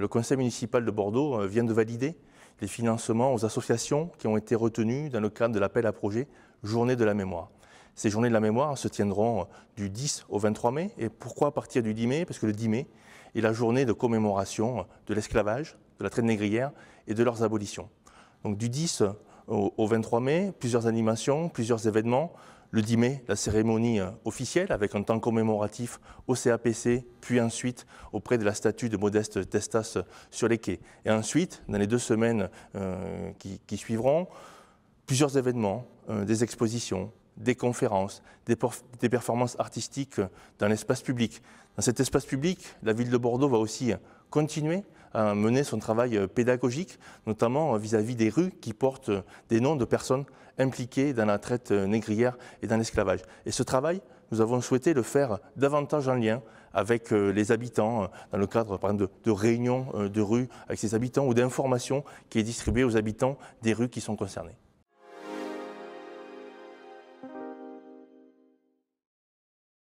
Le conseil municipal de Bordeaux euh, vient de valider les financements aux associations qui ont été retenues dans le cadre de l'appel à projet Journée de la mémoire. Ces journées de la mémoire se tiendront euh, du 10 au 23 mai. Et pourquoi partir du 10 mai Parce que le 10 mai est la journée de commémoration euh, de l'esclavage, de la traite négrière et de leurs abolitions. Donc du 10 au 23 mai, plusieurs animations, plusieurs événements le 10 mai, la cérémonie euh, officielle avec un temps commémoratif au CAPC, puis ensuite auprès de la statue de Modeste Testas euh, sur les quais. Et ensuite, dans les deux semaines euh, qui, suivront, plusieurs événements, des expositions, des conférences, des, des performances artistiques dans l'espace public. Dans cet espace public, la ville de Bordeaux va aussi continuer à mener son travail euh, pédagogique, notamment euh, vis-à-vis des rues qui portent euh, des noms de personnes impliquées dans la traite négrière et dans l'esclavage. Et ce travail, nous avons souhaité le faire davantage en lien avec les habitants, dans le cadre de, réunions de rues avec ces habitants ou d'informations qui est distribuée aux habitants des rues qui sont concernées.